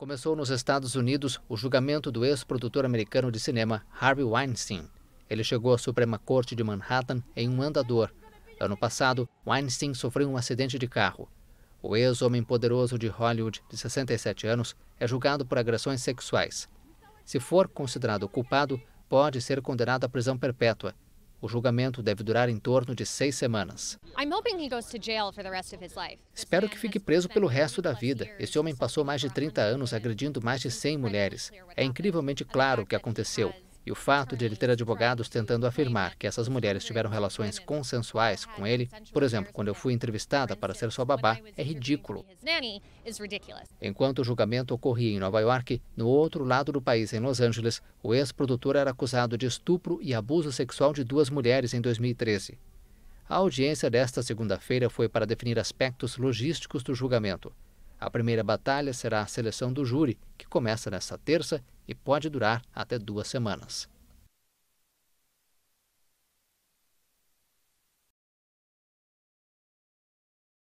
Começou nos Estados Unidos o julgamento do ex-produtor americano de cinema Harvey Weinstein. Ele chegou à Suprema Corte de Manhattan em um andador. Ano passado, Weinstein sofreu um acidente de carro. O ex-homem poderoso de Hollywood, de 67 anos, é julgado por agressões sexuais. Se for considerado culpado, pode ser condenado à prisão perpétua. O julgamento deve durar em torno de seis semanas. Espero que fique preso pelo resto da vida. Esse homem passou mais de 30 anos agredindo mais de 100 mulheres. É incrivelmente claro o que aconteceu. E o fato de ele ter advogados tentando afirmar que essas mulheres tiveram relações consensuais com ele, por exemplo, quando eu fui entrevistada para ser sua babá, é ridículo. Enquanto o julgamento ocorria em Nova York, no outro lado do país, em Los Angeles, o ex-produtor era acusado de estupro e abuso sexual de duas mulheres em 2013. A audiência desta segunda-feira foi para definir aspectos logísticos do julgamento. A primeira batalha será a seleção do júri, que começa nesta terça e pode durar até duas semanas.